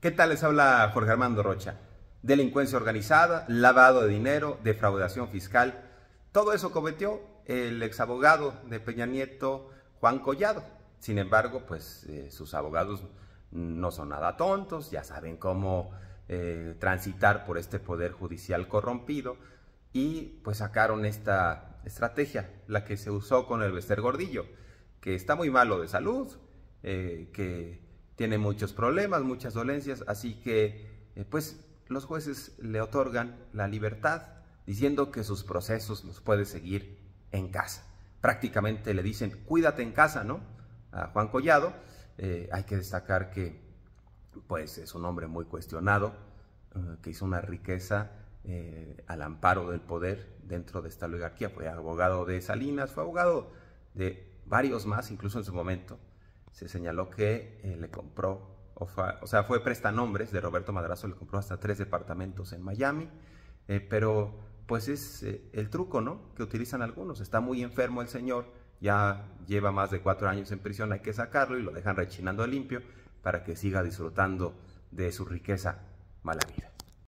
¿Qué tal les habla Jorge Armando Rocha? Delincuencia organizada, lavado de dinero, defraudación fiscal. Todo eso cometió el exabogado de Peña Nieto, Juan Collado. Sin embargo, pues eh, sus abogados no son nada tontos, ya saben cómo eh, transitar por este poder judicial corrompido y pues sacaron esta estrategia, la que se usó con el Bester Gordillo, que está muy malo de salud, eh, que tiene muchos problemas, muchas dolencias, así que eh, pues los jueces le otorgan la libertad diciendo que sus procesos los puede seguir en casa. Prácticamente le dicen, cuídate en casa, ¿no? A Juan Collado. Eh, hay que destacar que pues es un hombre muy cuestionado, eh, que hizo una riqueza al amparo del poder dentro de esta oligarquía. Fue abogado de Salinas, fue abogado de varios más, incluso en su momento se señaló que eh, le compró, o, sea, fue prestanombres de Roberto Madrazo, le compró hasta tres departamentos en Miami, eh, pero pues es eh, el truco, ¿no? Que utilizan algunos. Está muy enfermo el señor, ya lleva más de cuatro años en prisión, hay que sacarlo y lo dejan rechinando limpio para que siga disfrutando de su riqueza mala vida.